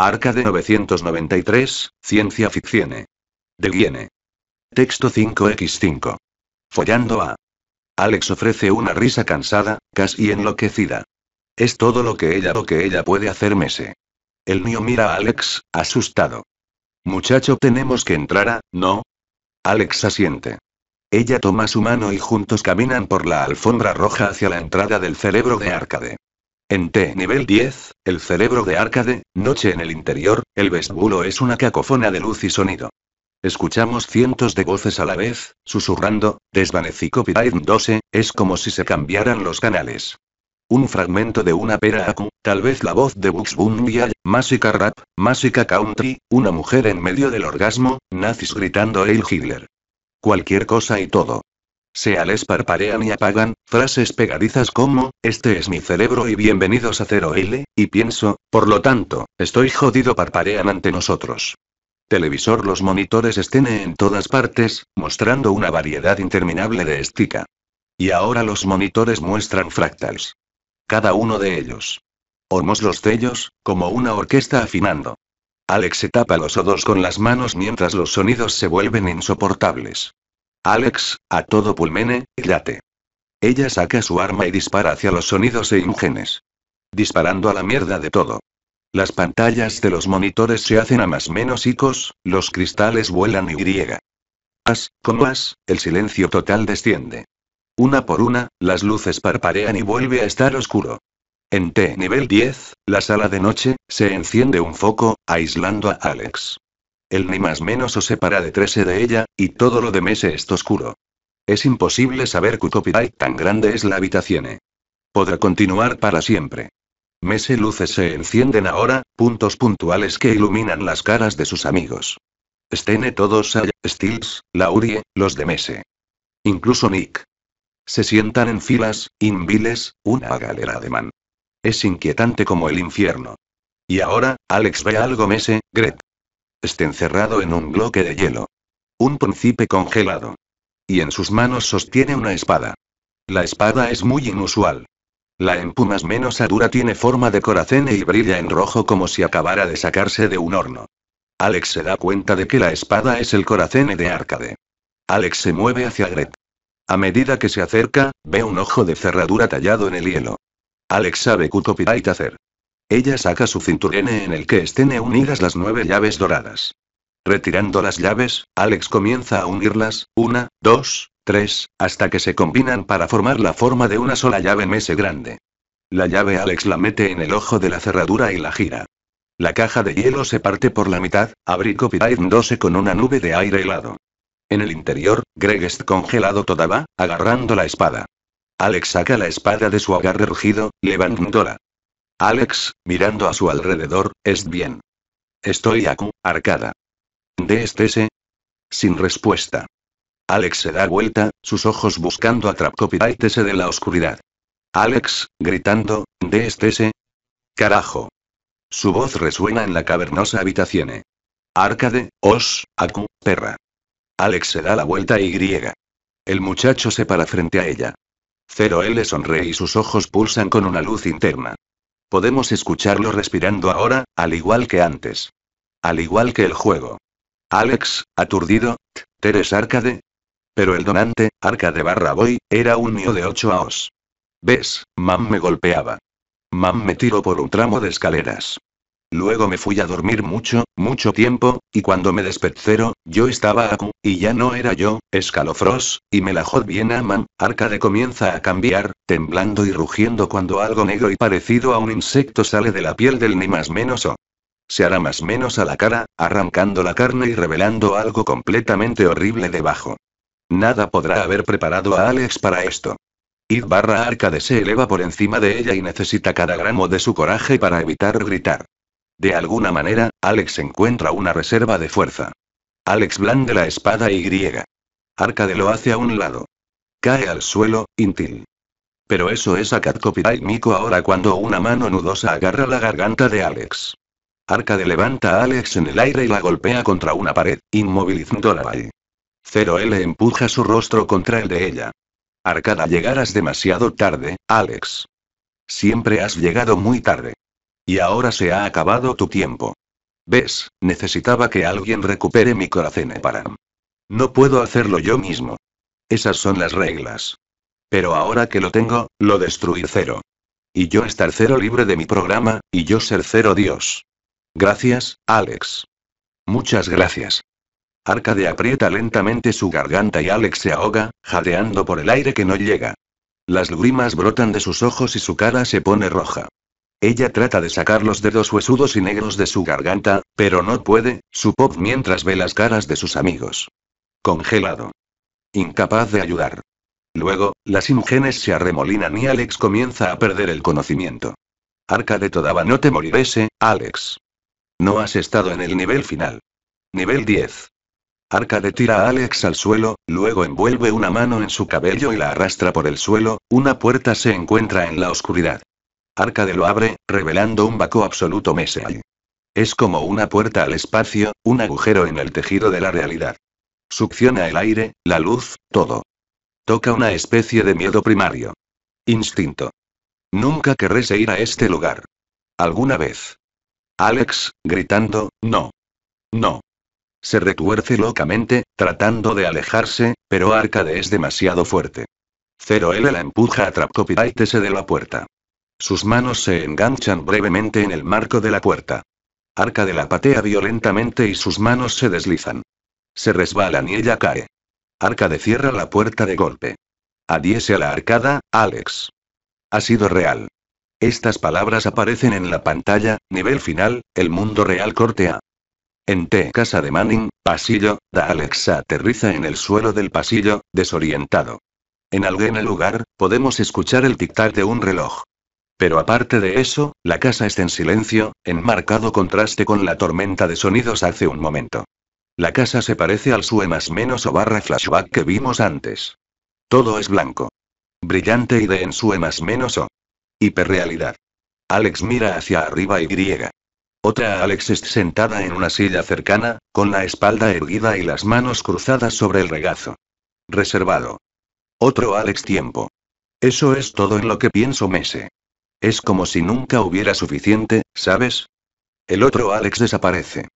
Arca de 993, Ciencia Ficcione. De Texto 5x5. Follando a. Alex ofrece una risa cansada, casi enloquecida. Es todo lo que ella lo que ella puede hacer mese. El mío mira a Alex, asustado. Muchacho, tenemos que entrar a, ¿no? Alex asiente. Ella toma su mano y juntos caminan por la alfombra roja hacia la entrada del cerebro de Arcade. En T nivel 10, el cerebro de Arcade, noche en el interior, el vestíbulo es una cacofona de luz y sonido. Escuchamos cientos de voces a la vez, susurrando, desvanecí copyright 12, es como si se cambiaran los canales. Un fragmento de una pera acu, tal vez la voz de Bugs Bunny, Másica Rap, Másica Country, una mujer en medio del orgasmo, nazis gritando El Hitler. Cualquier cosa y todo. Se parparean y apagan, frases pegadizas como, este es mi cerebro y bienvenidos a Cero L, y pienso, por lo tanto, estoy jodido parparean ante nosotros. Televisor Los monitores estén en todas partes, mostrando una variedad interminable de estica. Y ahora los monitores muestran fractals. Cada uno de ellos. Hormos los sellos, como una orquesta afinando. Alex se tapa los odos con las manos mientras los sonidos se vuelven insoportables. Alex, a todo pulmene, date. Ella saca su arma y dispara hacia los sonidos e imágenes. Disparando a la mierda de todo. Las pantallas de los monitores se hacen a más menos hicos, los cristales vuelan y griega. As, como as, el silencio total desciende. Una por una, las luces parparean y vuelve a estar oscuro. En T nivel 10, la sala de noche, se enciende un foco, aislando a Alex. Él ni más menos os separa de trece de ella, y todo lo de Mese está oscuro. Es imposible saber copyright tan grande es la habitación. Podrá continuar para siempre. Mese luces se encienden ahora, puntos puntuales que iluminan las caras de sus amigos. Estene todos hay, Stills, Laurie, los de Mese. Incluso Nick. Se sientan en filas, inviles, una galera de man. Es inquietante como el infierno. Y ahora, Alex ve algo Mese, Gret. Está encerrado en un bloque de hielo. Un príncipe congelado. Y en sus manos sostiene una espada. La espada es muy inusual. La empumas menos adura tiene forma de coracene y brilla en rojo como si acabara de sacarse de un horno. Alex se da cuenta de que la espada es el coracene de Arcade. Alex se mueve hacia Gret. A medida que se acerca, ve un ojo de cerradura tallado en el hielo. Alex sabe y hacer. Ella saca su cinturón en el que estén unidas las nueve llaves doradas. Retirando las llaves, Alex comienza a unirlas, una, dos, tres, hasta que se combinan para formar la forma de una sola llave mese grande. La llave Alex la mete en el ojo de la cerradura y la gira. La caja de hielo se parte por la mitad, abricopidándose con una nube de aire helado. En el interior, Greg está congelado todavía, agarrando la espada. Alex saca la espada de su agarre rugido, levantándola. Alex, mirando a su alrededor, es bien. Estoy acu, arcada. se? Sin respuesta. Alex se da vuelta, sus ojos buscando a Trapcopitaitese de la oscuridad. Alex, gritando, se? Carajo. Su voz resuena en la cavernosa habitación. Arcade, os, acu, perra. Alex se da la vuelta y griega. El muchacho se para frente a ella. Cero L sonríe y sus ojos pulsan con una luz interna. Podemos escucharlo respirando ahora, al igual que antes. Al igual que el juego. Alex, aturdido, Teres Arcade. Pero el donante, Arcade barra Boy, era un mío de 8 aos. ¿Ves? Mam me golpeaba. Mam me tiró por un tramo de escaleras. Luego me fui a dormir mucho, mucho tiempo, y cuando me desperté, yo estaba acu, y ya no era yo, escalofros, y me la jod bien man, Arcade comienza a cambiar, temblando y rugiendo cuando algo negro y parecido a un insecto sale de la piel del ni más menos o. Se hará más menos a la cara, arrancando la carne y revelando algo completamente horrible debajo. Nada podrá haber preparado a Alex para esto. Id barra Arcade se eleva por encima de ella y necesita cada gramo de su coraje para evitar gritar. De alguna manera, Alex encuentra una reserva de fuerza. Alex blande la espada y griega. Arcade lo hace a un lado. Cae al suelo, intil. Pero eso es a y Miko ahora cuando una mano nudosa agarra la garganta de Alex. Arcade levanta a Alex en el aire y la golpea contra una pared, inmovilizándola. Cero L empuja su rostro contra el de ella. Arcada llegarás demasiado tarde, Alex. Siempre has llegado muy tarde. Y ahora se ha acabado tu tiempo. ¿Ves? Necesitaba que alguien recupere mi corazón para. No puedo hacerlo yo mismo. Esas son las reglas. Pero ahora que lo tengo, lo destruir cero. Y yo estar cero libre de mi programa, y yo ser cero Dios. Gracias, Alex. Muchas gracias. Arcade aprieta lentamente su garganta y Alex se ahoga, jadeando por el aire que no llega. Las lágrimas brotan de sus ojos y su cara se pone roja. Ella trata de sacar los dedos huesudos y negros de su garganta, pero no puede, su pop mientras ve las caras de sus amigos. Congelado. Incapaz de ayudar. Luego, las imágenes se arremolinan y Alex comienza a perder el conocimiento. Arca de no te morirese, Alex. No has estado en el nivel final. Nivel 10. Arcade tira a Alex al suelo, luego envuelve una mano en su cabello y la arrastra por el suelo, una puerta se encuentra en la oscuridad. Arcade lo abre, revelando un vacío absoluto mesal. Es como una puerta al espacio, un agujero en el tejido de la realidad. Succiona el aire, la luz, todo. Toca una especie de miedo primario. Instinto. Nunca querré ir a este lugar. Alguna vez. Alex, gritando, no. No. Se retuerce locamente, tratando de alejarse, pero Arcade es demasiado fuerte. Cero L la empuja a Tese de la puerta. Sus manos se enganchan brevemente en el marco de la puerta. Arca de la patea violentamente y sus manos se deslizan. Se resbalan y ella cae. Arca de cierra la puerta de golpe. Adiese a la arcada, Alex. Ha sido real. Estas palabras aparecen en la pantalla, nivel final, el mundo real corte A. En T casa de Manning, pasillo, da Alex aterriza en el suelo del pasillo, desorientado. En algún lugar, podemos escuchar el tic-tac de un reloj. Pero aparte de eso, la casa está en silencio, en marcado contraste con la tormenta de sonidos hace un momento. La casa se parece al sue más menos o barra flashback que vimos antes. Todo es blanco. Brillante y de en sue más menos o. Hiperrealidad. Alex mira hacia arriba y griega. Otra Alex está sentada en una silla cercana, con la espalda erguida y las manos cruzadas sobre el regazo. Reservado. Otro Alex tiempo. Eso es todo en lo que pienso Mese. Es como si nunca hubiera suficiente, ¿sabes? El otro Alex desaparece.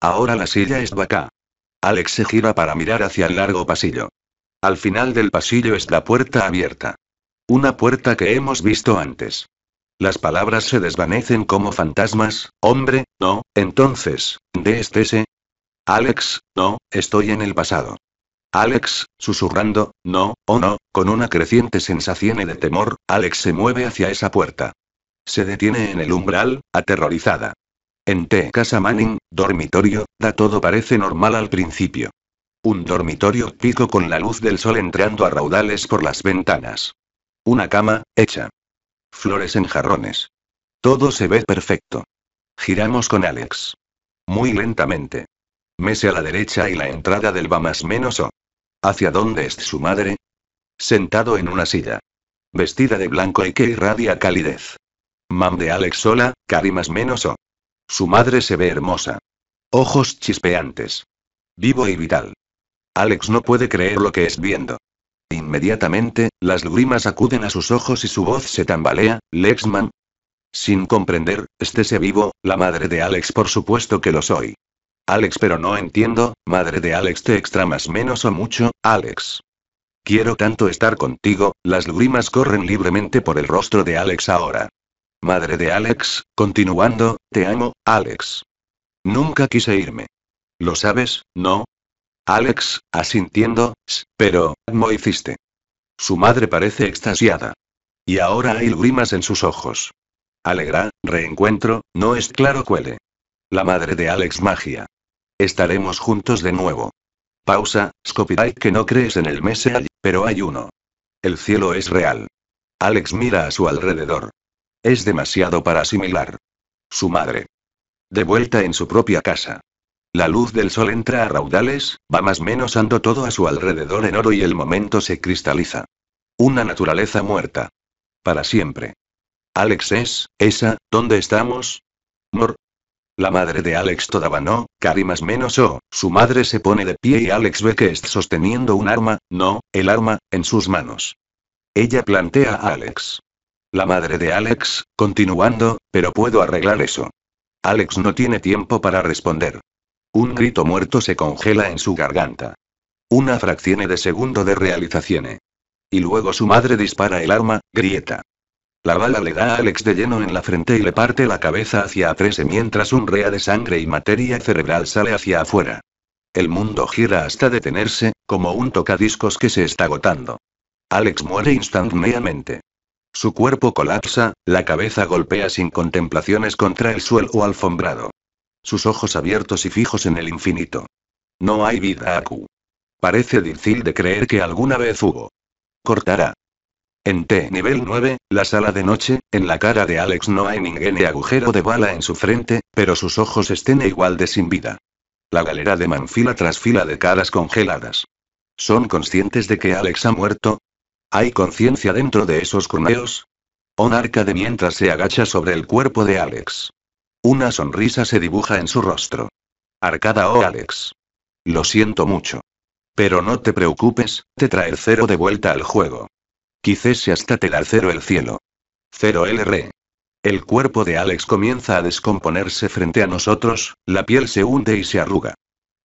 Ahora la silla es vaca. Alex se gira para mirar hacia el largo pasillo. Al final del pasillo es la puerta abierta. Una puerta que hemos visto antes. Las palabras se desvanecen como fantasmas. Hombre, no, entonces, ¿de este se? Alex, no, estoy en el pasado. Alex, susurrando, no, oh no, con una creciente sensación de temor, Alex se mueve hacia esa puerta. Se detiene en el umbral, aterrorizada. En T. Casa Manning, dormitorio, da todo parece normal al principio. Un dormitorio pico con la luz del sol entrando a raudales por las ventanas. Una cama, hecha. Flores en jarrones. Todo se ve perfecto. Giramos con Alex. Muy lentamente. Mese a la derecha y la entrada del va más menos o. ¿Hacia dónde es su madre? Sentado en una silla. Vestida de blanco y que irradia calidez. Mam de Alex sola, carimas menos o. Su madre se ve hermosa. Ojos chispeantes. Vivo y vital. Alex no puede creer lo que es viendo. Inmediatamente, las lágrimas acuden a sus ojos y su voz se tambalea, Lexman. Sin comprender, estése vivo, la madre de Alex por supuesto que lo soy. Alex, pero no entiendo, madre de Alex, te extra más menos o mucho, Alex. Quiero tanto estar contigo, las lágrimas corren libremente por el rostro de Alex ahora. Madre de Alex, continuando, te amo, Alex. Nunca quise irme. ¿Lo sabes, no? Alex, asintiendo, pero, no hiciste? Su madre parece extasiada. Y ahora hay lágrimas en sus ojos. Alegra, reencuentro, no es claro cuele. La madre de Alex magia. Estaremos juntos de nuevo. Pausa, Scopirite que no crees en el mes eh, pero hay uno. El cielo es real. Alex mira a su alrededor. Es demasiado para asimilar. Su madre. De vuelta en su propia casa. La luz del sol entra a raudales, va más menos ando todo a su alrededor en oro y el momento se cristaliza. Una naturaleza muerta. Para siempre. Alex es, esa, ¿dónde estamos? Mor, la madre de Alex todavía no, Cari más menos o, su madre se pone de pie y Alex ve que está sosteniendo un arma, no, el arma, en sus manos. Ella plantea a Alex. La madre de Alex, continuando, pero puedo arreglar eso. Alex no tiene tiempo para responder. Un grito muerto se congela en su garganta. Una fracción de segundo de realización. Y luego su madre dispara el arma, grieta. La bala le da a Alex de lleno en la frente y le parte la cabeza hacia atrás mientras un rea de sangre y materia cerebral sale hacia afuera. El mundo gira hasta detenerse, como un tocadiscos que se está agotando. Alex muere instantáneamente. Su cuerpo colapsa, la cabeza golpea sin contemplaciones contra el suelo alfombrado. Sus ojos abiertos y fijos en el infinito. No hay vida Aku. Parece difícil de creer que alguna vez hubo. Cortará. En T nivel 9, la sala de noche, en la cara de Alex no hay ningún agujero de bala en su frente, pero sus ojos estén igual de sin vida. La galera de manfila tras fila de caras congeladas. ¿Son conscientes de que Alex ha muerto? ¿Hay conciencia dentro de esos cuneos? On arca de mientras se agacha sobre el cuerpo de Alex. Una sonrisa se dibuja en su rostro. Arcada o oh Alex. Lo siento mucho. Pero no te preocupes, te traeré cero de vuelta al juego quizás hasta telar cero el cielo. 0 LR. El cuerpo de Alex comienza a descomponerse frente a nosotros, la piel se hunde y se arruga.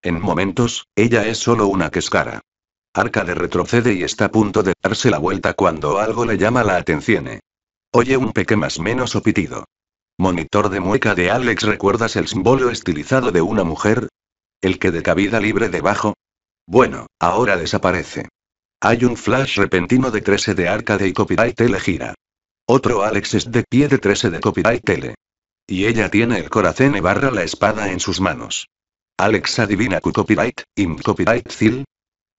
En momentos, ella es solo una quescara. de retrocede y está a punto de darse la vuelta cuando algo le llama la atención. Oye un peque más menos o Monitor de mueca de Alex ¿Recuerdas el símbolo estilizado de una mujer? ¿El que de cabida libre debajo? Bueno, ahora desaparece. Hay un flash repentino de 13 de arcade y Copyright Tele gira. Otro Alex es de pie de 13 de Copyright Tele. Y ella tiene el corazón y barra la espada en sus manos. Alex adivina Q copyright, im copyright Zil.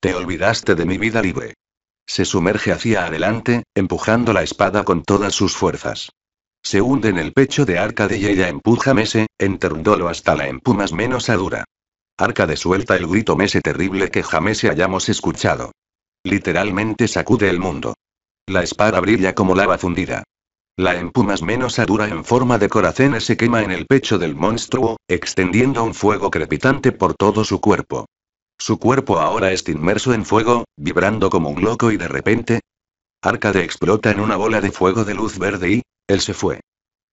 Te olvidaste de mi vida libre. Se sumerge hacia adelante, empujando la espada con todas sus fuerzas. Se hunde en el pecho de Arcade y ella empuja Mese, enterrándolo hasta la empumas menos dura. Arcade suelta el grito Mese terrible que jamás hayamos escuchado. Literalmente sacude el mundo. La espada brilla como lava fundida. La empumas menos dura en forma de corazón se quema en el pecho del monstruo, extendiendo un fuego crepitante por todo su cuerpo. Su cuerpo ahora está inmerso en fuego, vibrando como un loco y de repente... Arcade explota en una bola de fuego de luz verde y... Él se fue.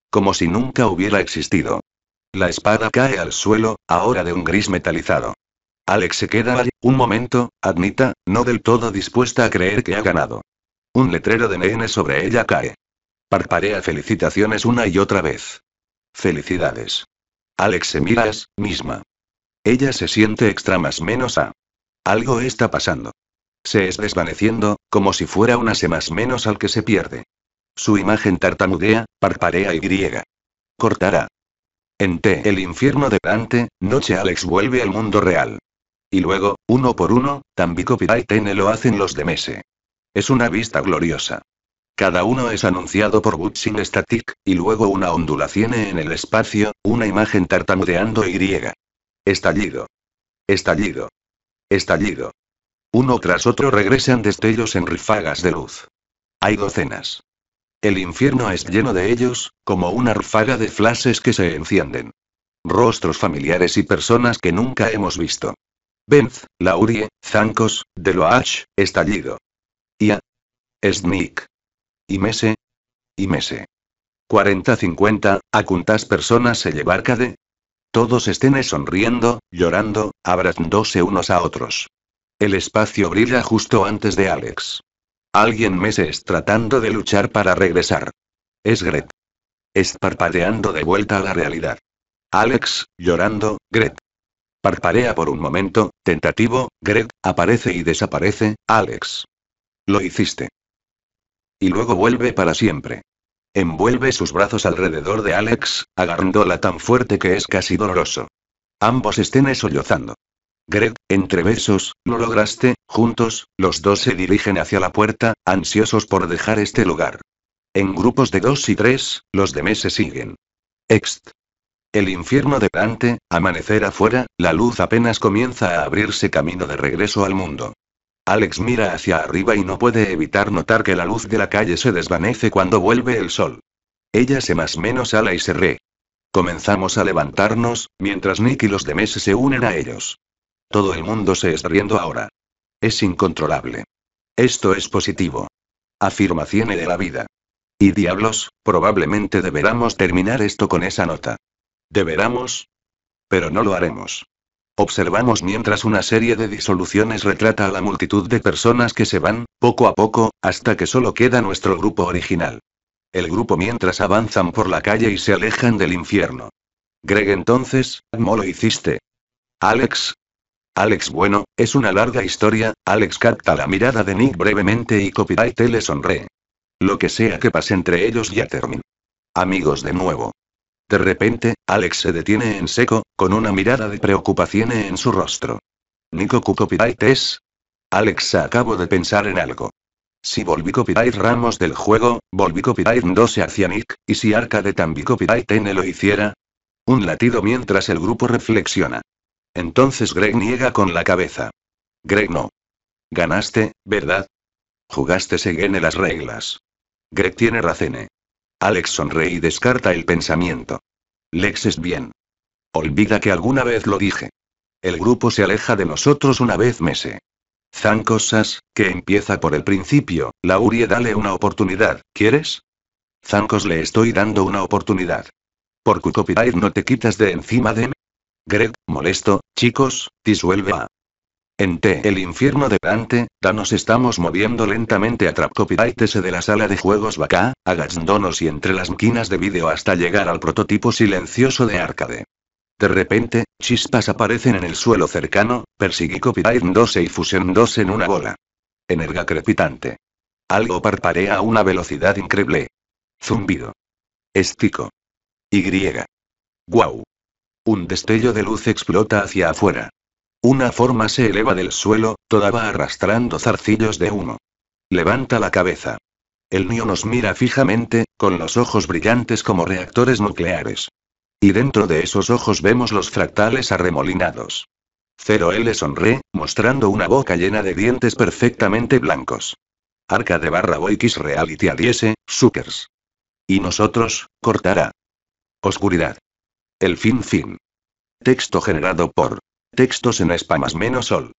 Como si nunca hubiera existido. La espada cae al suelo, ahora de un gris metalizado. Alex se queda ahí, un momento, admita, no del todo dispuesta a creer que ha ganado. Un letrero de Nene sobre ella cae. Parparea felicitaciones una y otra vez. Felicidades. Alex se mira a misma. Ella se siente extra más menos a. Algo está pasando. Se es desvaneciendo, como si fuera una se más menos al que se pierde. Su imagen tartamudea, parparea y griega. Cortará. En T, el infierno delante, noche Alex vuelve al mundo real. Y luego, uno por uno, Tambico copyright Tene lo hacen los de Mese. Es una vista gloriosa. Cada uno es anunciado por Butching Static, y luego una ondulación en el espacio, una imagen tartamudeando y griega. Estallido. Estallido. Estallido. Uno tras otro regresan destellos en rifagas de luz. Hay docenas. El infierno es lleno de ellos, como una rifaga de flashes que se encienden. Rostros familiares y personas que nunca hemos visto. Benz, Laurie, Zancos, Deloach, Estallido. Ia. Sneak. Y Mese. Y Mese. 40-50, a cuántas personas se llevará de. Todos estén sonriendo, llorando, abrazándose unos a otros. El espacio brilla justo antes de Alex. Alguien Meses es tratando de luchar para regresar. Es Gret. Es parpadeando de vuelta a la realidad. Alex, llorando, Gret. Parparea por un momento, tentativo, Greg, aparece y desaparece, Alex. Lo hiciste. Y luego vuelve para siempre. Envuelve sus brazos alrededor de Alex, agarrándola tan fuerte que es casi doloroso. Ambos estén sollozando. Greg, entre besos, lo lograste, juntos, los dos se dirigen hacia la puerta, ansiosos por dejar este lugar. En grupos de dos y tres, los de se siguen. Ext. El infierno delante, amanecer afuera, la luz apenas comienza a abrirse camino de regreso al mundo. Alex mira hacia arriba y no puede evitar notar que la luz de la calle se desvanece cuando vuelve el sol. Ella se más menos ala y se re. Comenzamos a levantarnos, mientras Nick y los demás se unen a ellos. Todo el mundo se está riendo ahora. Es incontrolable. Esto es positivo. Afirmación de la vida. Y diablos, probablemente deberamos terminar esto con esa nota. ¿Deberamos? Pero no lo haremos. Observamos mientras una serie de disoluciones retrata a la multitud de personas que se van, poco a poco, hasta que solo queda nuestro grupo original. El grupo mientras avanzan por la calle y se alejan del infierno. Greg entonces, ¿cómo lo hiciste? Alex. Alex bueno, es una larga historia, Alex capta la mirada de Nick brevemente y Copyright le sonríe. Lo que sea que pase entre ellos ya termina. Amigos de nuevo. De repente, Alex se detiene en seco, con una mirada de preocupación en su rostro. ¿Nico Q copyright es? Alex acabo de pensar en algo. Si volví ramos del juego, volví copyright 12 hacia Nick, y si Arcade también copyright N lo hiciera. Un latido mientras el grupo reflexiona. Entonces Greg niega con la cabeza. Greg no. Ganaste, ¿verdad? Jugaste según las reglas. Greg tiene razón. ¿eh? Alex sonreí y descarta el pensamiento. Lex es bien. Olvida que alguna vez lo dije. El grupo se aleja de nosotros una vez mese. Zan que empieza por el principio, Laurie dale una oportunidad, ¿quieres? Zancos le estoy dando una oportunidad. ¿Por qué copyright no te quitas de encima de mí? Greg, molesto, chicos, disuelve a... En T, el infierno de Dante, da nos estamos moviendo lentamente a se e de la sala de juegos Bacá, agachándonos y entre las máquinas de vídeo hasta llegar al prototipo silencioso de Arcade. De repente, chispas aparecen en el suelo cercano, persigui Copyright 2 y Fusion 2 en una bola. Energa crepitante. Algo parparea a una velocidad increíble. Zumbido. Estico. Y. Guau. Un destello de luz explota hacia afuera. Una forma se eleva del suelo, toda va arrastrando zarcillos de humo. Levanta la cabeza. El mío nos mira fijamente, con los ojos brillantes como reactores nucleares. Y dentro de esos ojos vemos los fractales arremolinados. Cero L sonré, mostrando una boca llena de dientes perfectamente blancos. Arca de barra Boikis Reality Adiese, Suckers. Y nosotros, cortará. Oscuridad. El fin fin. Texto generado por Textos en Spamas menos Sol.